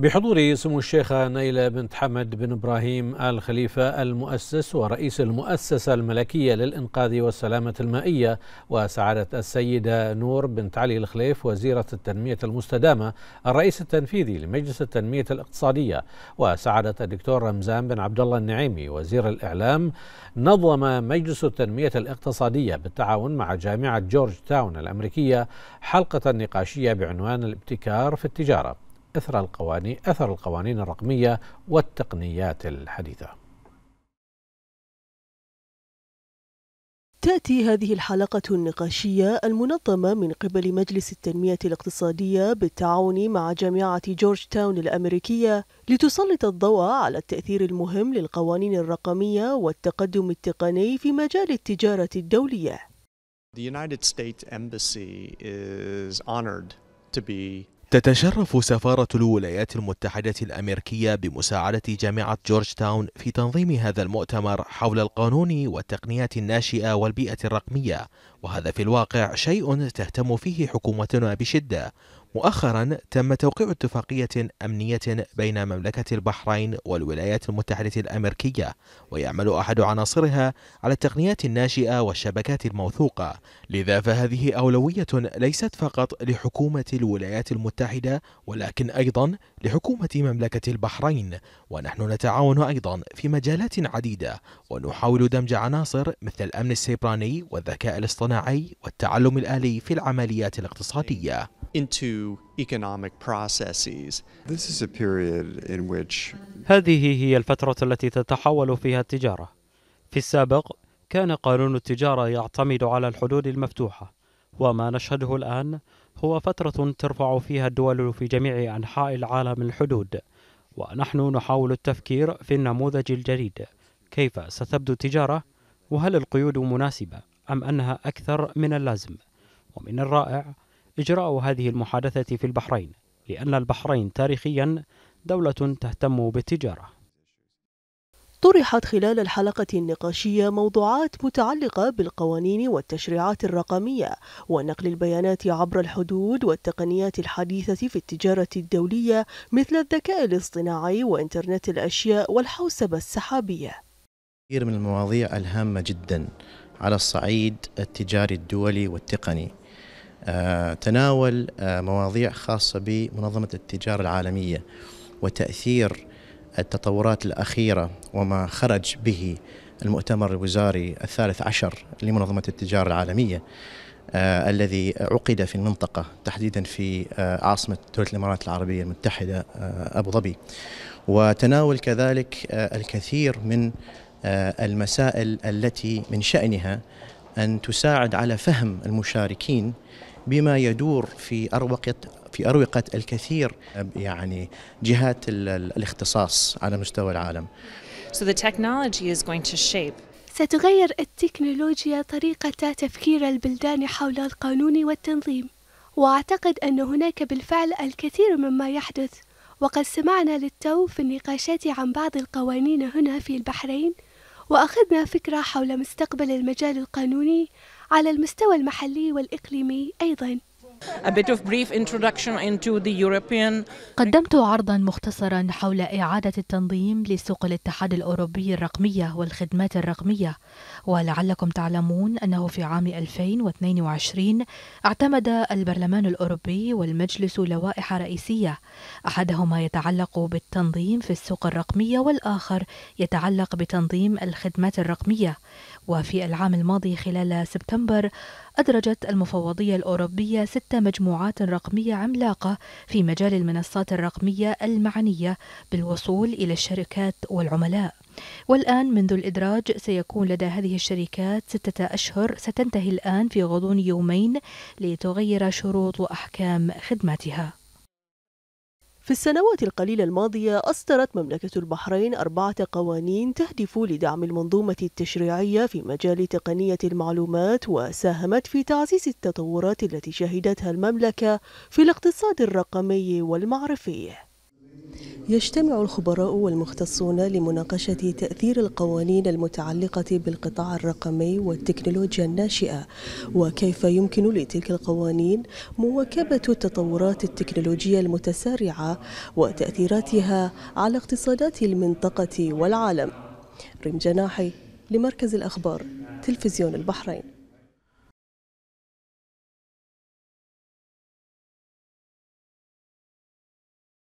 بحضور سمو الشيخة نيلة بنت حمد بن إبراهيم آل خليفة المؤسس ورئيس المؤسسة الملكية للإنقاذ والسلامة المائية وسعادة السيدة نور بنت علي الخليف وزيرة التنمية المستدامة الرئيس التنفيذي لمجلس التنمية الاقتصادية وسعادة الدكتور رمزان بن عبد الله النعيمي وزير الإعلام نظم مجلس التنمية الاقتصادية بالتعاون مع جامعة جورج تاون الأمريكية حلقة نقاشية بعنوان الابتكار في التجارة أثر القوانين أثر القوانين الرقمية والتقنيات الحديثة. تأتي هذه الحلقة النقاشية المنظمة من قبل مجلس التنمية الاقتصادية بالتعاون مع جامعة جورج تاون الأمريكية لتسلط الضوء على التأثير المهم للقوانين الرقمية والتقدم التقني في مجال التجارة الدولية. The United States Embassy is honored to be تتشرف سفارة الولايات المتحدة الأمريكية بمساعدة جامعة جورج تاون في تنظيم هذا المؤتمر حول القانون والتقنيات الناشئة والبيئة الرقمية وهذا في الواقع شيء تهتم فيه حكومتنا بشدة مؤخرا تم توقيع اتفاقية أمنية بين مملكة البحرين والولايات المتحدة الأمريكية ويعمل أحد عناصرها على التقنيات الناشئة والشبكات الموثوقة لذا فهذه أولوية ليست فقط لحكومة الولايات المتحدة ولكن أيضا لحكومة مملكة البحرين ونحن نتعاون أيضا في مجالات عديدة ونحاول دمج عناصر مثل الأمن السيبراني والذكاء الاصطناعي والتعلم الآلي في العمليات الاقتصادية into economic processes. This is a period in which هذه هي الفترة التي تتحول فيها التجارة. في السابق كان قانون التجارة يعتمد على الحدود المفتوحة وما نشهده الآن هو فترة ترفع فيها الدول في جميع أنحاء العالم الحدود ونحن نحاول التفكير في النموذج الجديد كيف ستبدو التجارة وهل القيود مناسبة أم أنها أكثر من اللازم ومن الرائع إجراء هذه المحادثة في البحرين لأن البحرين تاريخيا دولة تهتم بالتجارة طرحت خلال الحلقة النقاشية موضوعات متعلقة بالقوانين والتشريعات الرقمية ونقل البيانات عبر الحدود والتقنيات الحديثة في التجارة الدولية مثل الذكاء الاصطناعي وإنترنت الأشياء والحوسبة السحابية. كثير من المواضيع الهامة جدا على الصعيد التجاري الدولي والتقني. آه، تناول آه، مواضيع خاصة بمنظمة التجارة العالمية وتأثير التطورات الأخيرة وما خرج به المؤتمر الوزاري الثالث عشر لمنظمة التجارة العالمية آه الذي عقد في المنطقة تحديدا في آه عاصمة دولة الإمارات العربية المتحدة آه أبو ظبي وتناول كذلك آه، الكثير من المسائل التي من شأنها أن تساعد على فهم المشاركين بما يدور في أروقة في أروقة الكثير يعني جهات الاختصاص على مستوى العالم. So the technology is going to shape ستغير التكنولوجيا طريقة تفكير البلدان حول القانون والتنظيم، وأعتقد أن هناك بالفعل الكثير مما يحدث، وقد سمعنا للتو في النقاشات عن بعض القوانين هنا في البحرين وأخذنا فكرة حول مستقبل المجال القانوني على المستوى المحلي والإقليمي أيضاً قدمت عرضا مختصرا حول إعادة التنظيم لسوق الاتحاد الأوروبي الرقمية والخدمات الرقمية ولعلكم تعلمون أنه في عام 2022 اعتمد البرلمان الأوروبي والمجلس لوائح رئيسية أحدهما يتعلق بالتنظيم في السوق الرقمية والآخر يتعلق بتنظيم الخدمات الرقمية وفي العام الماضي خلال سبتمبر أدرجت المفوضية الأوروبية ست ست مجموعات رقمية عملاقة في مجال المنصات الرقمية المعنية بالوصول إلى الشركات والعملاء والآن منذ الإدراج سيكون لدى هذه الشركات ستة أشهر ستنتهي الآن في غضون يومين لتغير شروط وأحكام خدماتها في السنوات القليلة الماضية أصدرت مملكة البحرين أربعة قوانين تهدف لدعم المنظومة التشريعية في مجال تقنية المعلومات وساهمت في تعزيز التطورات التي شهدتها المملكة في الاقتصاد الرقمي والمعرفي يجتمع الخبراء والمختصون لمناقشة تأثير القوانين المتعلقة بالقطاع الرقمي والتكنولوجيا الناشئة وكيف يمكن لتلك القوانين مواكبة التطورات التكنولوجية المتسارعة وتأثيراتها على اقتصادات المنطقة والعالم ريم جناحي لمركز الأخبار تلفزيون البحرين